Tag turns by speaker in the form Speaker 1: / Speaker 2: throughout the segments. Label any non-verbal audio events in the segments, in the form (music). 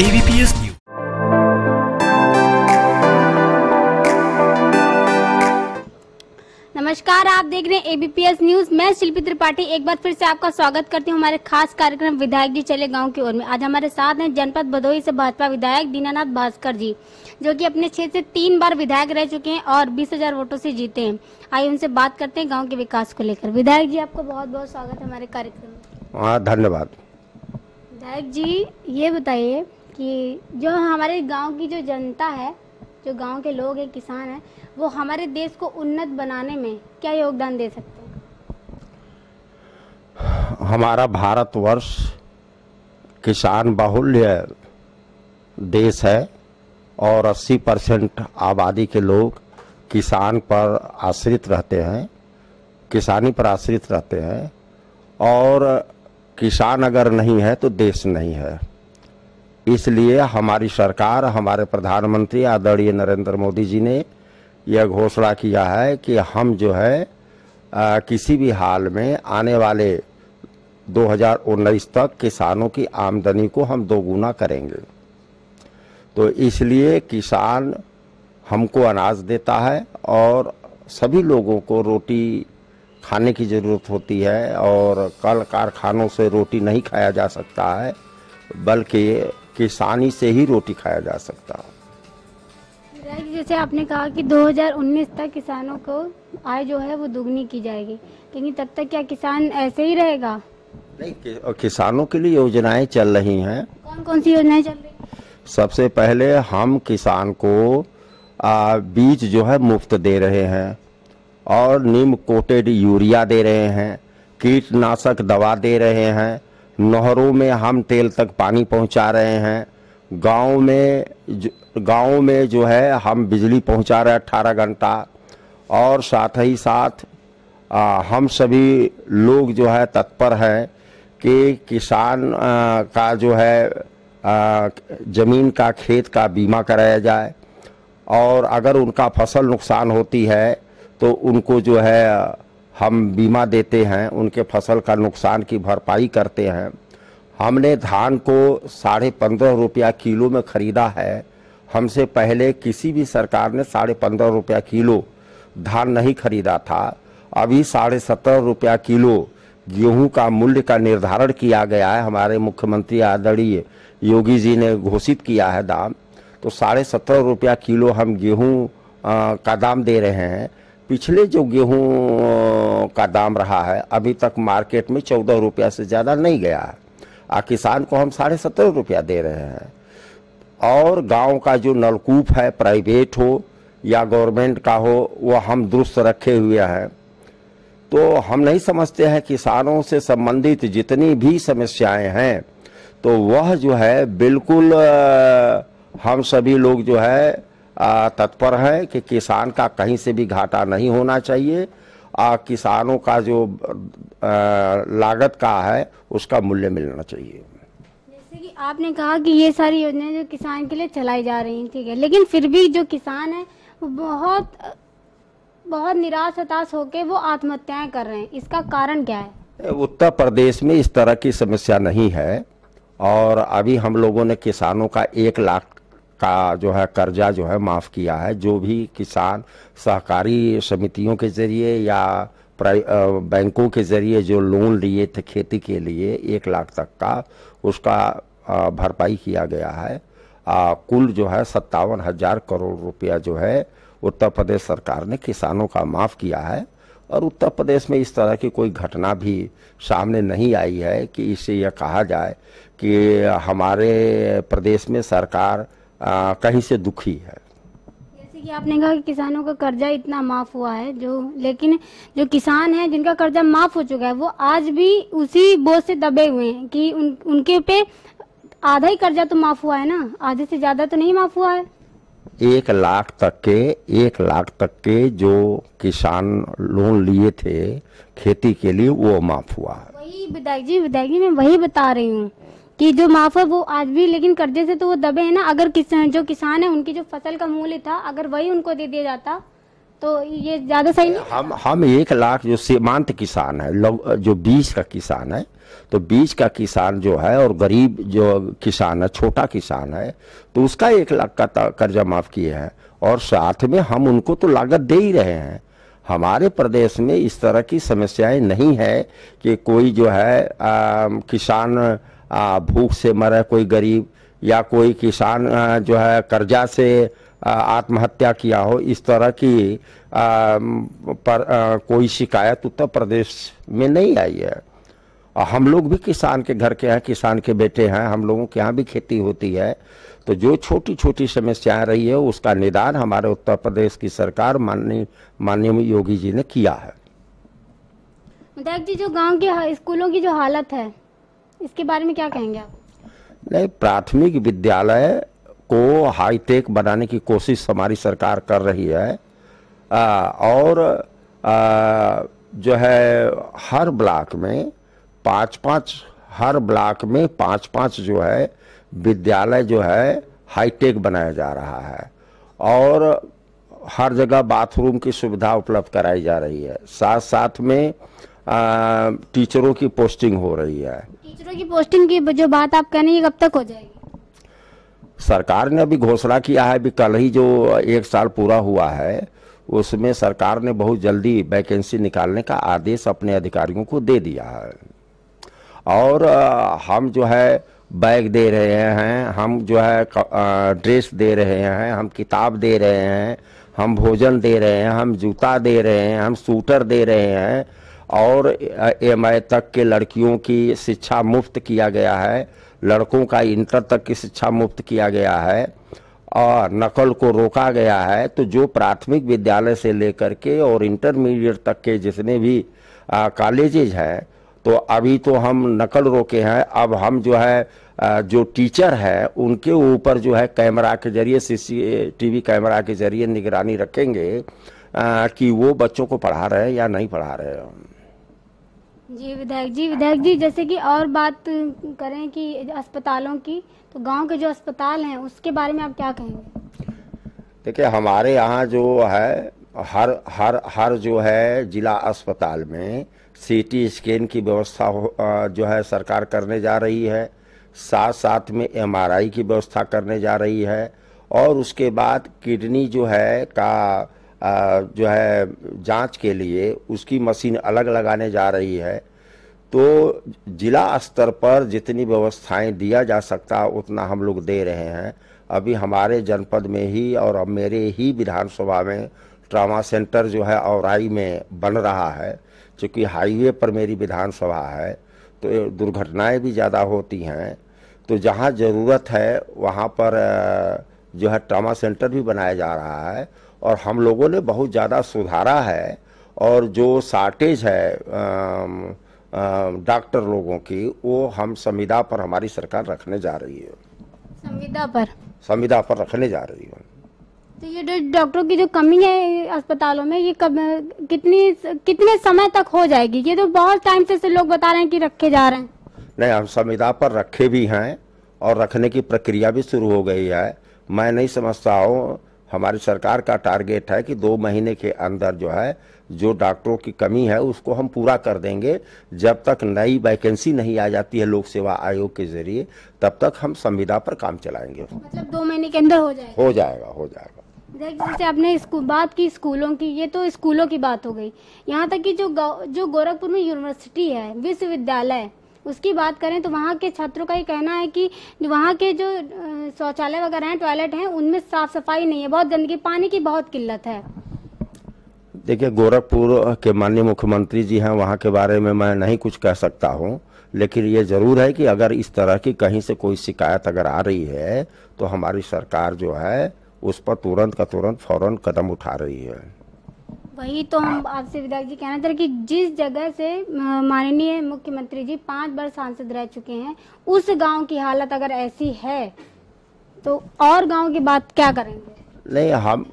Speaker 1: ABPS news
Speaker 2: नमस्कार आप देख रहे हैं एबीपीएस न्यूज मैं शिल्पी त्रिपाठी एक बार फिर से आपका स्वागत करती हूं हमारे खास कार्यक्रम विधायक जी चले गांव की ओर में आज हमारे साथ हैं जनपद भदोही से भाजपा विधायक दीनानाथ भास्कर जी जो कि अपने क्षेत्र से तीन बार विधायक रह चुके हैं और 20,000 वोटों से जीते हैं आइए उनसे बात करते हैं गाँव के विकास को लेकर विधायक जी आपका बहुत बहुत स्वागत है हमारे कार्यक्रम में
Speaker 1: हाँ, धन्यवाद
Speaker 2: विधायक जी ये बताइए कि जो हमारे गांव की जो जनता है जो गांव के लोग हैं किसान हैं वो हमारे देश को उन्नत बनाने में क्या योगदान दे सकते हैं
Speaker 1: हमारा भारतवर्ष किसान बाहुल्य देश है और 80 परसेंट आबादी के लोग किसान पर आश्रित रहते हैं किसानी पर आश्रित रहते हैं और किसान अगर नहीं है तो देश नहीं है इसलिए हमारी सरकार हमारे प्रधानमंत्री आदरणीय नरेंद्र मोदी जी ने यह घोषणा किया है कि हम जो है आ, किसी भी हाल में आने वाले 2019 तक किसानों की आमदनी को हम दोगुना करेंगे तो इसलिए किसान हमको अनाज देता है और सभी लोगों को रोटी खाने की ज़रूरत होती है और कल कारखानों से रोटी नहीं खाया जा सकता है बल्कि किसानी से ही रोटी खाया जा सकता
Speaker 2: जैसे आपने कहा कि 2019 तक किसानों को आय जो है वो दुगनी की जाएगी लेकिन तब तक क्या किसान ऐसे ही रहेगा
Speaker 1: नहीं किसानों के लिए योजनाएं चल रही हैं
Speaker 2: कौन कौन सी योजनाएं चल रही
Speaker 1: सबसे पहले हम किसान को आ, बीज जो है मुफ्त दे रहे हैं और नीम कोटेड यूरिया दे रहे हैं कीटनाशक दवा दे रहे हैं नहरों में हम टेल तक पानी पहुंचा रहे हैं गांव में गांव में जो है हम बिजली पहुंचा रहे हैं अट्ठारह घंटा और साथ ही साथ आ, हम सभी लोग जो है तत्पर हैं कि किसान आ, का जो है आ, जमीन का खेत का बीमा कराया जाए और अगर उनका फसल नुकसान होती है तो उनको जो है हम बीमा देते हैं उनके फसल का नुकसान की भरपाई करते हैं हमने धान को साढ़े पंद्रह रुपया किलो में ख़रीदा है हमसे पहले किसी भी सरकार ने साढ़े पंद्रह रुपया किलो धान नहीं खरीदा था अभी साढ़े सत्रह रुपया किलो गेहूं का मूल्य का निर्धारण किया गया है हमारे मुख्यमंत्री आदरणीय योगी जी ने घोषित किया है दाम तो साढ़े सत्रह रुपया किलो हम गेहूं का दाम दे रहे हैं पिछले जो गेहूं का दाम रहा है अभी तक मार्केट में चौदह रुपया से ज़्यादा नहीं गया है आ किसान को हम साढ़े सत्रह रुपया दे रहे हैं और गांव का जो नलकूप है प्राइवेट हो या गवर्नमेंट का हो वह हम दुरुस्त रखे हुए हैं तो हम नहीं समझते हैं किसानों से संबंधित जितनी भी समस्याएं हैं तो वह जो है बिल्कुल हम सभी लोग जो है तत्पर हैं कि किसान का कहीं से भी घाटा नहीं होना चाहिए और किसानों का जो लागत का है उसका मूल्य मिलना चाहिए
Speaker 2: जैसे कि आपने कहा कि ये सारी योजनाएं जो किसान के लिए चलाई जा रही हैं ठीक है लेकिन फिर भी जो किसान है वो बहुत बहुत निराश हताश होकर वो आत्महत्याएं कर रहे हैं इसका कारण क्या है
Speaker 1: उत्तर प्रदेश में इस तरह की समस्या नहीं है और अभी हम लोगों ने किसानों का एक लाख का जो है कर्जा जो है माफ़ किया है जो भी किसान सहकारी समितियों के ज़रिए या बैंकों के ज़रिए जो लोन लिए थे खेती के लिए एक लाख तक का उसका भरपाई किया गया है आ, कुल जो है सत्तावन हज़ार करोड़ रुपया जो है उत्तर प्रदेश सरकार ने किसानों का माफ़ किया है और उत्तर प्रदेश में इस तरह की कोई घटना भी सामने नहीं आई है कि इससे यह कहा जाए कि हमारे प्रदेश में सरकार कहीं से दुखी है
Speaker 2: जैसे कि आपने कहा कि किसानों का कर्जा इतना माफ हुआ है जो लेकिन जो किसान हैं जिनका कर्जा माफ हो चुका है वो आज भी उसी बोझ से दबे हुए हैं कि उन, उनके पे आधा ही कर्जा तो माफ हुआ है ना आधे से ज्यादा तो नहीं माफ हुआ है
Speaker 1: एक लाख तक के एक लाख तक के जो किसान लोन लिए थे खेती के लिए वो माफ हुआ है
Speaker 2: वही विधायक जी विधायक जी मैं वही बता रही हूँ कि जो माफ़ है वो आज भी लेकिन कर्जे से तो वो दबे हैं ना अगर किस जो किसान है उनकी जो फसल का मूल्य था अगर वही उनको दे दिया जाता तो ये ज़्यादा सही नहीं हम
Speaker 1: हम एक लाख जो सीमांत किसान है लोग जो बीज का किसान है तो बीज का किसान जो है और गरीब जो किसान है छोटा किसान है तो उसका एक लाख का कर्जा माफ़ किए हैं और साथ में हम उनको तो लागत दे ही रहे हैं हमारे प्रदेश में इस तरह की समस्याएं नहीं है कि कोई जो है आ, किसान भूख से मरे कोई गरीब या कोई किसान जो है कर्जा से आत्महत्या किया हो इस तरह की पर कोई शिकायत उत्तर प्रदेश में नहीं आई है और हम लोग भी किसान के घर के हैं किसान के बेटे हैं हम लोगों के यहाँ भी खेती होती है तो जो छोटी छोटी समस्याएं रही है उसका निदान हमारे उत्तर प्रदेश की सरकार माननीय माननीय योगी जी ने किया है
Speaker 2: विधायक जी जो गांव के स्कूलों की जो हालत है इसके बारे में क्या कहेंगे आप
Speaker 1: नहीं प्राथमिक विद्यालय को हाईटेक बनाने की कोशिश हमारी सरकार कर रही है आ, और आ, जो है हर ब्लॉक में पाँच पाँच हर ब्लॉक में पाँच पाँच जो है विद्यालय जो है हाईटेक बनाया जा रहा है और हर जगह बाथरूम की सुविधा उपलब्ध कराई जा रही है साथ साथ में आ, टीचरों की पोस्टिंग हो रही है
Speaker 2: टीचरों की पोस्टिंग की जो बात आप कह रही है कब तक हो जाएगी
Speaker 1: सरकार ने अभी घोषणा किया है अभी कल ही जो एक साल पूरा हुआ है उसमें सरकार ने बहुत जल्दी वैकेंसी निकालने का आदेश अपने अधिकारियों को दे दिया है और हम जो है बैग दे रहे हैं हम जो है ड्रेस दे रहे हैं हम किताब दे रहे हैं हम भोजन दे रहे हैं हम जूता दे रहे हैं हम सूटर दे रहे हैं और एम तक के लड़कियों की शिक्षा मुफ्त किया गया है लड़कों का इंटर तक की शिक्षा मुफ्त किया गया है और नकल को रोका गया है तो जो प्राथमिक विद्यालय से लेकर के और इंटरमीडिएट तक के जितने भी कॉलेजेज हैं तो अभी तो हम नकल रोके हैं अब हम जो है आ, जो टीचर है उनके ऊपर जो है कैमरा के जरिए सीसीटीवी कैमरा के जरिए निगरानी रखेंगे आ, कि वो बच्चों को पढ़ा रहे हैं या नहीं पढ़ा रहे हैं
Speaker 2: जी विधायक जी विधायक जी जैसे कि और बात करें कि अस्पतालों की तो गांव के जो अस्पताल हैं उसके बारे में आप क्या कहेंगे
Speaker 1: देखिए हमारे यहाँ जो है हर हर हर जो है जिला अस्पताल में सीटी स्कैन की व्यवस्था जो है सरकार करने जा रही है साथ साथ में एमआरआई की व्यवस्था करने जा रही है और उसके बाद किडनी जो है का जो है जांच के लिए उसकी मशीन अलग लगाने जा रही है तो जिला स्तर पर जितनी व्यवस्थाएं दिया जा सकता उतना हम लोग दे रहे हैं अभी हमारे जनपद में ही और अब मेरे ही विधानसभा में ट्रामा सेंटर जो है औराई में बन रहा है चूँकि हाईवे पर मेरी विधानसभा है तो दुर्घटनाएं भी ज़्यादा होती हैं तो जहाँ ज़रूरत है वहाँ पर जो है ट्रामा सेंटर भी बनाया जा रहा है और हम लोगों ने बहुत ज़्यादा सुधारा है और जो शार्टेज है डॉक्टर लोगों की वो हम संविदा पर हमारी सरकार रखने जा रही है संविदा पर संविदा पर रखने जा रही है
Speaker 2: तो ये डॉक्टरों की जो कमी है अस्पतालों में ये कब कितनी कितने समय तक हो जाएगी ये तो बहुत टाइम से, से लोग बता रहे हैं कि रखे जा रहे हैं
Speaker 1: नहीं हम संविदा पर रखे भी हैं और रखने की प्रक्रिया भी शुरू हो गई है मैं नहीं समझता हूँ हमारी सरकार का टारगेट है कि दो महीने के अंदर जो है जो डॉक्टरों की कमी है उसको हम पूरा कर देंगे जब तक नई वैकेंसी नहीं आ जाती है लोक सेवा आयोग के जरिए तब तक हम संविदा पर काम चलाएंगे
Speaker 2: मतलब दो महीने के अंदर हो जाएगा
Speaker 1: हो जाएगा हो जाएगा
Speaker 2: जैसे आपने बात की स्कूलों की ये तो स्कूलों की बात हो गई यहाँ तक कि जो जो गोरखपुर में यूनिवर्सिटी है विश्वविद्यालय उसकी बात करें तो वहाँ के छात्रों का ये कहना है कि वहाँ के जो शौचालय वगैरह हैं टॉयलेट हैं उनमें साफ़ सफाई नहीं है बहुत गंदगी पानी की बहुत किल्लत है
Speaker 1: देखिए गोरखपुर के माननीय मुख्यमंत्री जी हैं वहाँ के बारे में मैं नहीं कुछ कह सकता हूँ लेकिन ये ज़रूर है कि अगर इस तरह की कहीं से कोई शिकायत अगर आ रही है तो हमारी सरकार जो है उस पर तुरंत का तुरंत फौरन कदम उठा रही है
Speaker 2: वही तो हम आपसे विधायक जी कहना चाहते कि जिस जगह से माननीय मुख्यमंत्री जी पांच बार सांसद रह चुके हैं उस गांव की हालत अगर ऐसी है तो और गांव की बात क्या करेंगे
Speaker 1: नहीं हम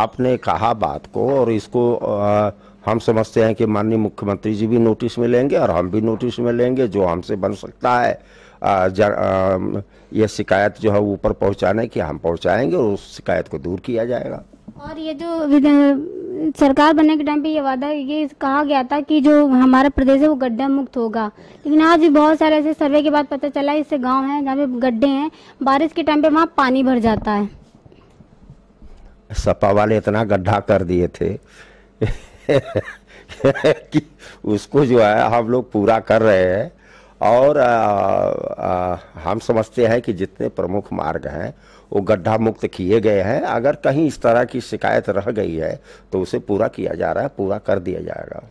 Speaker 1: आपने कहा बात को और इसको आ, हम समझते हैं कि माननीय मुख्यमंत्री जी भी नोटिस में लेंगे और हम भी नोटिस में लेंगे जो हमसे बन सकता है यह ये शिकायत जो है ऊपर पहुंचाने की हम पहुंचाएंगे और उस शिकायत को दूर किया जाएगा
Speaker 2: और ये जो सरकार बनने के टाइम पे ये वादा ये कहा गया था कि जो हमारा प्रदेश है वो गड्ढा मुक्त होगा लेकिन आज भी बहुत सारे ऐसे सर्वे के बाद पता चला इससे गांव है जहाँ पे गड्ढे हैं बारिश के टाइम पे वहाँ पानी भर जाता है
Speaker 1: सपा वाले इतना गड्ढा कर दिए थे (laughs) कि उसको जो है हम लोग पूरा कर रहे हैं और आ, आ, हम समझते हैं कि जितने प्रमुख मार्ग हैं वो गड्ढा मुक्त किए गए हैं अगर कहीं इस तरह की शिकायत रह गई है तो उसे पूरा किया जा रहा है पूरा कर दिया जाएगा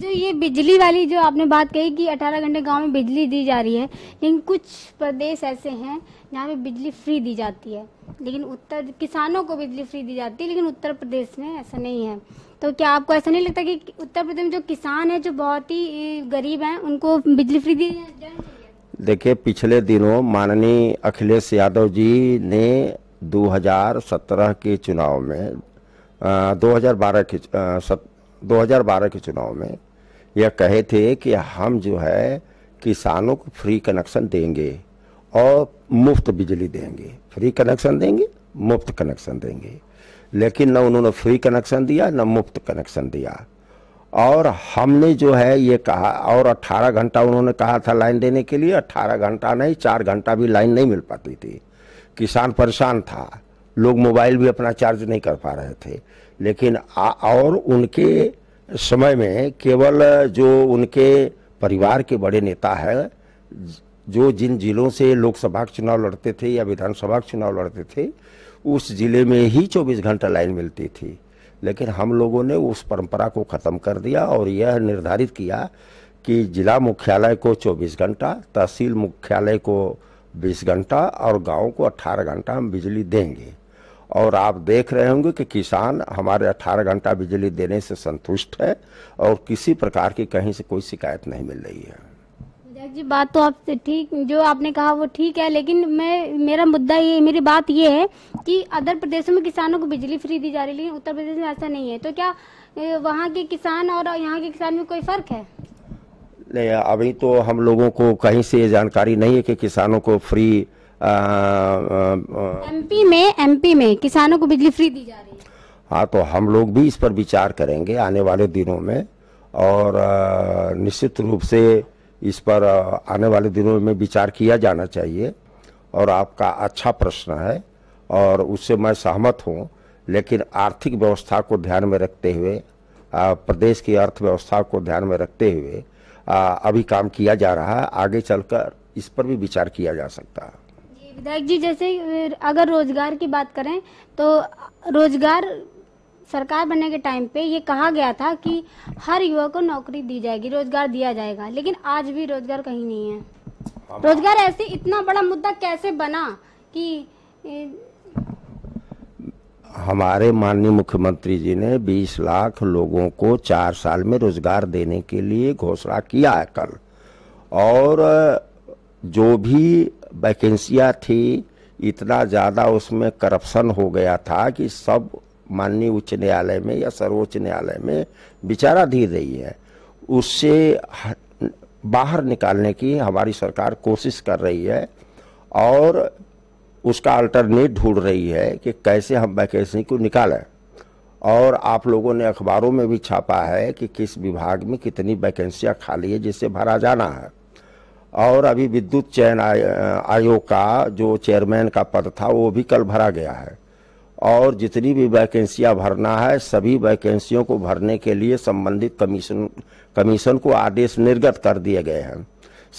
Speaker 2: जो ये बिजली वाली जो आपने बात कही कि 18 घंटे गांव में बिजली दी जा रही है लेकिन कुछ प्रदेश ऐसे हैं जहाँ पे बिजली फ्री दी जाती है लेकिन उत्तर किसानों को बिजली फ्री दी जाती है लेकिन उत्तर प्रदेश में ऐसा नहीं है तो क्या आपको ऐसा नहीं लगता कि उत्तर प्रदेश में जो किसान है जो बहुत ही गरीब है उनको बिजली फ्री दी जाए
Speaker 1: देखिए पिछले दिनों माननीय अखिलेश यादव जी ने 2017 के चुनाव में आ, 2012 के आ, सत, 2012 के चुनाव में यह कहे थे कि हम जो है किसानों को फ्री कनेक्शन देंगे और मुफ्त बिजली देंगे फ्री कनेक्शन देंगे मुफ्त कनेक्शन देंगे लेकिन न उन्होंने फ्री कनेक्शन दिया न मुफ्त कनेक्शन दिया और हमने जो है ये कहा और 18 घंटा उन्होंने कहा था लाइन देने के लिए 18 घंटा नहीं चार घंटा भी लाइन नहीं मिल पाती थी किसान परेशान था लोग मोबाइल भी अपना चार्ज नहीं कर पा रहे थे लेकिन आ, और उनके समय में केवल जो उनके परिवार के बड़े नेता है जो जिन जिलों से लोकसभा चुनाव लड़ते थे या विधानसभा चुनाव लड़ते थे उस जिले में ही 24 घंटा लाइन मिलती थी लेकिन हम लोगों ने उस परंपरा को ख़त्म कर दिया और यह निर्धारित किया कि जिला मुख्यालय को 24 घंटा तहसील मुख्यालय को 20 घंटा और गाँव को 18 घंटा हम बिजली देंगे और आप देख रहे होंगे कि किसान हमारे 18 घंटा बिजली देने से संतुष्ट है और किसी प्रकार की कहीं से कोई शिकायत नहीं मिल रही है
Speaker 2: जी बात तो आपसे ठीक जो आपने कहा वो ठीक है लेकिन मैं मेरा मुद्दा ये मेरी बात ये है कि अदर प्रदेशों में किसानों को बिजली फ्री दी जा रही है लेकिन उत्तर प्रदेश में ऐसा नहीं है तो क्या वहाँ के किसान और यहाँ के किसान में कोई फर्क है
Speaker 1: नहीं अभी तो हम लोगों को कहीं से ये जानकारी नहीं है कि किसानों को फ्री
Speaker 2: एमपी में एमपी में किसानों को बिजली फ्री दी जा रही है
Speaker 1: हाँ तो हम लोग भी इस पर विचार करेंगे आने वाले दिनों में और निश्चित रूप से इस पर आने वाले दिनों में विचार किया जाना चाहिए और आपका अच्छा प्रश्न है और उससे मैं सहमत हूँ लेकिन आर्थिक व्यवस्था को ध्यान में रखते हुए प्रदेश की अर्थव्यवस्था को ध्यान में रखते हुए अभी काम किया जा रहा है आगे चलकर इस पर भी विचार किया जा सकता है
Speaker 2: विधायक जी जैसे अगर रोजगार की बात करें तो रोजगार सरकार बनने के टाइम पे ये कहा गया था कि हर युवक को नौकरी दी जाएगी रोजगार दिया जाएगा लेकिन आज भी रोजगार कहीं नहीं है रोजगार ऐसे इतना बड़ा मुद्दा कैसे बना कि ए...
Speaker 1: हमारे माननीय मुख्यमंत्री जी ने 20 लाख लोगों को चार साल में रोजगार देने के लिए घोषणा किया है कल और जो भी वैकेंसियाँ थी इतना ज़्यादा उसमें करप्शन हो गया था कि सब माननीय उच्च न्यायालय में या सर्वोच्च न्यायालय में विचाराधीन रही है उससे बाहर निकालने की हमारी सरकार कोशिश कर रही है और उसका अल्टरनेट ढूंढ रही है कि कैसे हम वैकेंसी को निकालें और आप लोगों ने अखबारों में भी छापा है कि किस विभाग में कितनी वैकेंसियाँ खाली है जिससे भरा जाना है और अभी विद्युत चयन आयोग का जो चेयरमैन का पद था वो भी कल भरा गया है और जितनी भी वैकेंसियाँ भरना है सभी वैकेंसियों को भरने के लिए संबंधित कमीशन कमीशन को आदेश निर्गत कर दिए गए हैं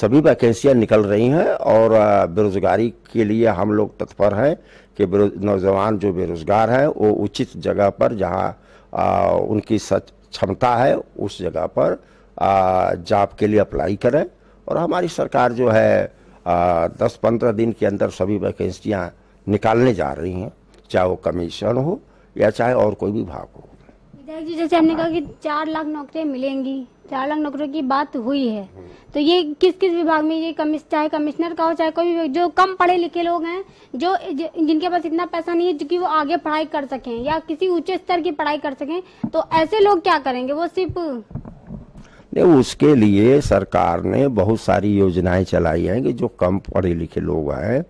Speaker 1: सभी वैकेंसियाँ निकल रही हैं और बेरोज़गारी के लिए हम लोग तत्पर हैं कि नौजवान जो बेरोज़गार हैं वो उचित जगह पर जहाँ उनकी सच क्षमता है उस जगह पर जॉब के लिए अप्लाई करें और हमारी सरकार जो है दस पंद्रह दिन के अंदर सभी वैकेंसियाँ निकालने जा रही हैं चाहे वो कमीशन हो या चाहे और कोई भी भाग हो
Speaker 2: विधायक जी जैसे हमने कहा कि चार लाख नौकरियां मिलेंगी चार लाख नौकरियों की बात हुई है तो ये किस किस विभाग में ये कमिश चाहे कमिश्नर का हो चाहे कोई भी जो कम पढ़े लिखे लोग हैं जो जिनके पास इतना पैसा नहीं है जो कि वो आगे पढ़ाई कर सकें या किसी उच्च स्तर की पढ़ाई कर सकें तो ऐसे लोग क्या करेंगे वो सिर्फ
Speaker 1: नहीं उसके लिए सरकार ने बहुत सारी योजनाएं चलाई हैं कि जो कम पढ़े लिखे लोग हैं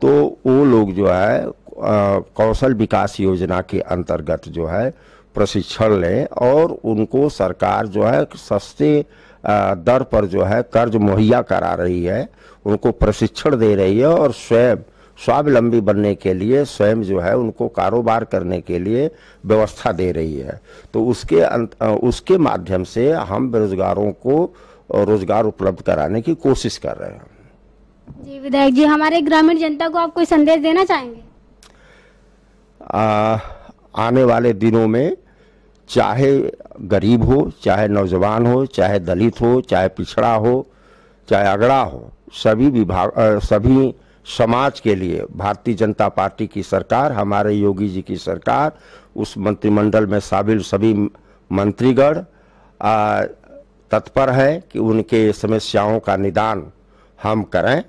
Speaker 1: तो वो लोग जो है कौशल विकास योजना के अंतर्गत जो है प्रशिक्षण लें और उनको सरकार जो है सस्ते दर पर जो है कर्ज मुहैया करा रही है उनको प्रशिक्षण दे रही है और स्वयं स्वावलंबी बनने के लिए स्वयं जो है उनको कारोबार करने के लिए व्यवस्था दे रही है तो उसके अंत उसके माध्यम से हम बेरोजगारों को रोजगार उपलब्ध कराने की कोशिश कर रहे हैं
Speaker 2: जी विधायक जी हमारे ग्रामीण जनता को आप कोई संदेश देना चाहेंगे
Speaker 1: आ, आने वाले दिनों में चाहे गरीब हो चाहे नौजवान हो चाहे दलित हो चाहे पिछड़ा हो चाहे अगड़ा हो सभी विभाग सभी समाज के लिए भारतीय जनता पार्टी की सरकार हमारे योगी जी की सरकार उस मंत्रिमंडल में शामिल सभी मंत्रीगण तत्पर है कि उनके समस्याओं का निदान हम करें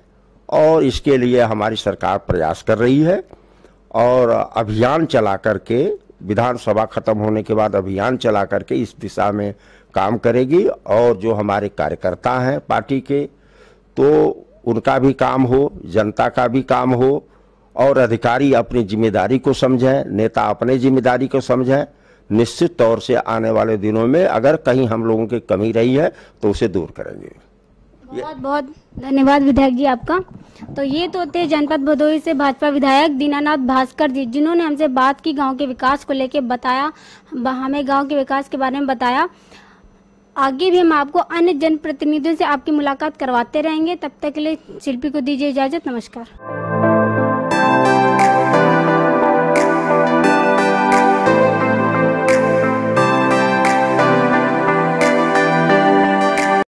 Speaker 1: और इसके लिए हमारी सरकार प्रयास कर रही है और अभियान चला करके विधानसभा ख़त्म होने के बाद अभियान चला करके इस दिशा में काम करेगी और जो हमारे कार्यकर्ता हैं पार्टी के तो उनका भी काम हो जनता का भी काम हो और अधिकारी अपनी जिम्मेदारी को समझें नेता अपने जिम्मेदारी को समझें निश्चित तौर से आने वाले दिनों में अगर कहीं हम लोगों की कमी रही है तो उसे दूर करेंगे
Speaker 2: बहुत बहुत धन्यवाद विधायक जी आपका तो ये तो थे जनपद भदोही से भाजपा विधायक दीनानाथ भास्कर जी जिन्होंने हमसे बात की गांव के विकास को लेके बताया हमें गांव के विकास के बारे में बताया आगे भी हम आपको अन्य जनप्रतिनिधियों से आपकी मुलाकात करवाते रहेंगे तब तक के लिए शिल्पी को दीजिए इजाजत नमस्कार